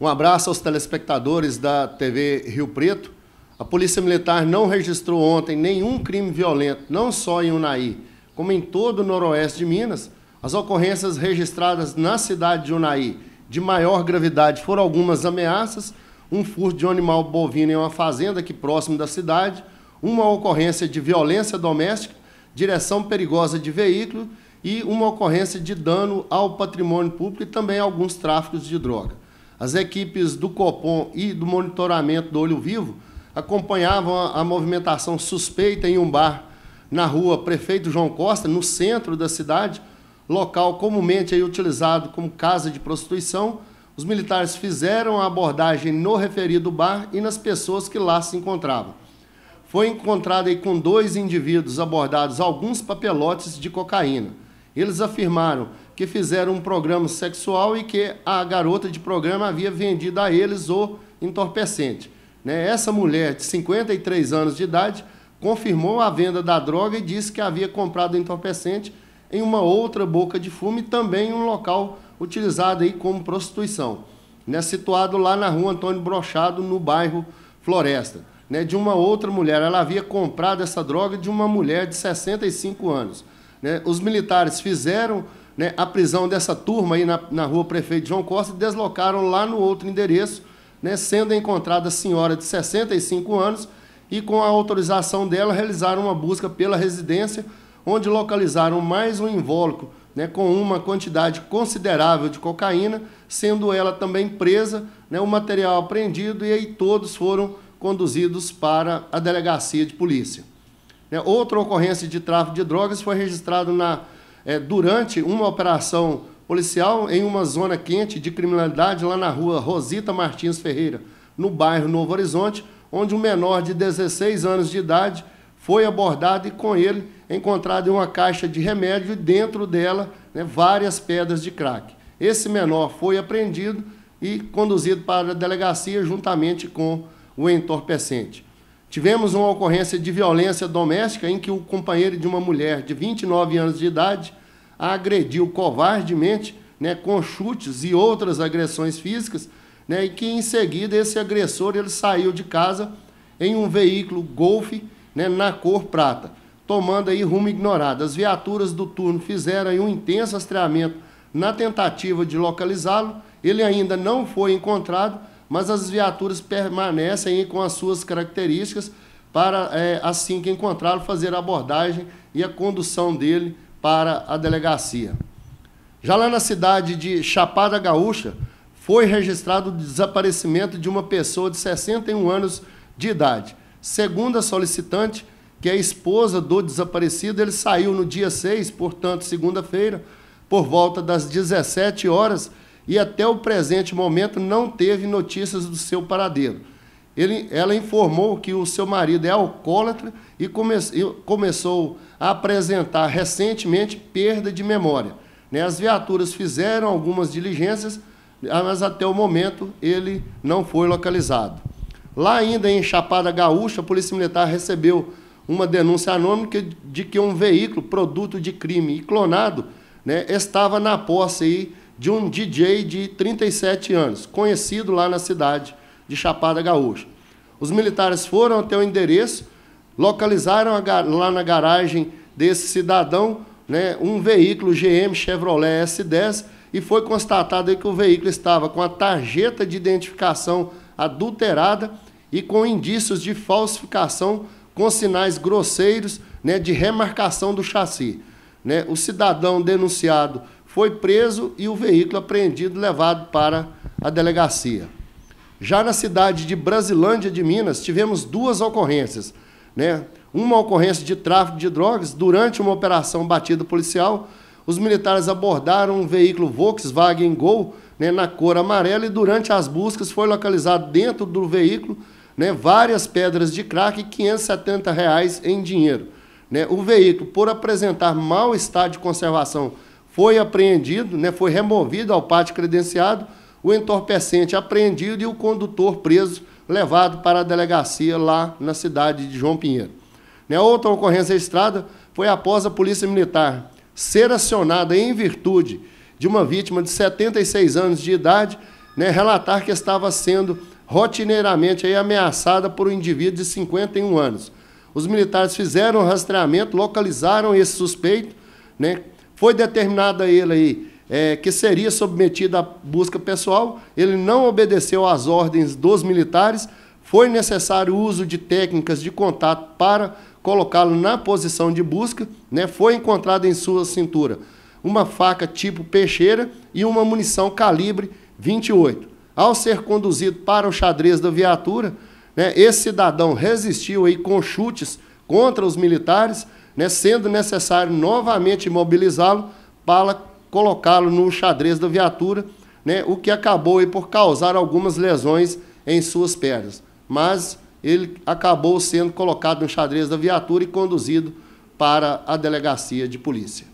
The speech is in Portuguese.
Um abraço aos telespectadores da TV Rio Preto. A Polícia Militar não registrou ontem nenhum crime violento, não só em Unai, como em todo o noroeste de Minas. As ocorrências registradas na cidade de Unai de maior gravidade foram algumas ameaças, um furto de um animal bovino em uma fazenda aqui próximo da cidade, uma ocorrência de violência doméstica, direção perigosa de veículo e uma ocorrência de dano ao patrimônio público e também alguns tráficos de droga. As equipes do Copom e do monitoramento do Olho Vivo acompanhavam a, a movimentação suspeita em um bar na rua Prefeito João Costa, no centro da cidade, local comumente aí utilizado como casa de prostituição. Os militares fizeram a abordagem no referido bar e nas pessoas que lá se encontravam. Foi encontrado aí com dois indivíduos abordados alguns papelotes de cocaína. Eles afirmaram que fizeram um programa sexual e que a garota de programa havia vendido a eles o entorpecente. Né? Essa mulher de 53 anos de idade confirmou a venda da droga e disse que havia comprado o entorpecente em uma outra boca de fumo e também em um local utilizado aí como prostituição, né? situado lá na rua Antônio Brochado, no bairro Floresta. Né? De uma outra mulher, ela havia comprado essa droga de uma mulher de 65 anos. Né? Os militares fizeram né, a prisão dessa turma aí na, na rua Prefeito João Costa e deslocaram lá no outro endereço, né, sendo encontrada a senhora de 65 anos e, com a autorização dela, realizaram uma busca pela residência, onde localizaram mais um invólucro né, com uma quantidade considerável de cocaína, sendo ela também presa, né, o material apreendido e aí todos foram conduzidos para a delegacia de polícia. Né? Outra ocorrência de tráfico de drogas foi registrada na, é, durante uma operação policial em uma zona quente de criminalidade lá na rua Rosita Martins Ferreira, no bairro Novo Horizonte, onde um menor de 16 anos de idade foi abordado e com ele encontrado uma caixa de remédio e dentro dela né, várias pedras de crack. Esse menor foi apreendido e conduzido para a delegacia juntamente com o entorpecente. Tivemos uma ocorrência de violência doméstica em que o companheiro de uma mulher de 29 anos de idade a agrediu covardemente, né, com chutes e outras agressões físicas, né, e que em seguida esse agressor ele saiu de casa em um veículo Golf né, na cor prata, tomando aí rumo ignorado. As viaturas do turno fizeram um intenso rastreamento na tentativa de localizá-lo. Ele ainda não foi encontrado, mas as viaturas permanecem com as suas características para, é, assim que encontrá-lo, fazer a abordagem e a condução dele para a delegacia. Já lá na cidade de Chapada Gaúcha, foi registrado o desaparecimento de uma pessoa de 61 anos de idade. Segundo a solicitante, que é a esposa do desaparecido, ele saiu no dia 6, portanto, segunda-feira, por volta das 17 horas, e até o presente momento não teve notícias do seu paradeiro. Ele, ela informou que o seu marido é alcoólatra e, come, e começou a apresentar recentemente perda de memória. Né? As viaturas fizeram algumas diligências, mas até o momento ele não foi localizado. Lá ainda em Chapada Gaúcha, a Polícia Militar recebeu uma denúncia anônima de que um veículo, produto de crime e clonado, né, estava na posse aí de um DJ de 37 anos, conhecido lá na cidade de Chapada Gaúcha. Os militares foram até o endereço, localizaram lá na garagem desse cidadão né, um veículo GM Chevrolet S10 e foi constatado que o veículo estava com a tarjeta de identificação adulterada e com indícios de falsificação com sinais grosseiros né, de remarcação do chassi. Né? O cidadão denunciado foi preso e o veículo apreendido levado para a delegacia. Já na cidade de Brasilândia de Minas, tivemos duas ocorrências, né? Uma ocorrência de tráfico de drogas durante uma operação batida policial, os militares abordaram um veículo Volkswagen Gol né, na cor amarela e durante as buscas foi localizado dentro do veículo né, várias pedras de crack e 570 reais em dinheiro. Né, o veículo, por apresentar mau estado de conservação foi apreendido, né, foi removido ao pátio credenciado, o entorpecente apreendido e o condutor preso, levado para a delegacia lá na cidade de João Pinheiro. Né, outra ocorrência estrada foi após a Polícia Militar ser acionada em virtude de uma vítima de 76 anos de idade, né, relatar que estava sendo rotineiramente aí, ameaçada por um indivíduo de 51 anos. Os militares fizeram o rastreamento, localizaram esse suspeito, né, foi determinado a ele aí é, que seria submetido à busca pessoal, ele não obedeceu às ordens dos militares, foi necessário o uso de técnicas de contato para colocá-lo na posição de busca, né? foi encontrada em sua cintura uma faca tipo peixeira e uma munição calibre 28. Ao ser conduzido para o xadrez da viatura, né, esse cidadão resistiu aí com chutes contra os militares, né, sendo necessário novamente mobilizá-lo para colocá-lo no xadrez da viatura, né, o que acabou aí por causar algumas lesões em suas pernas. Mas ele acabou sendo colocado no xadrez da viatura e conduzido para a delegacia de polícia.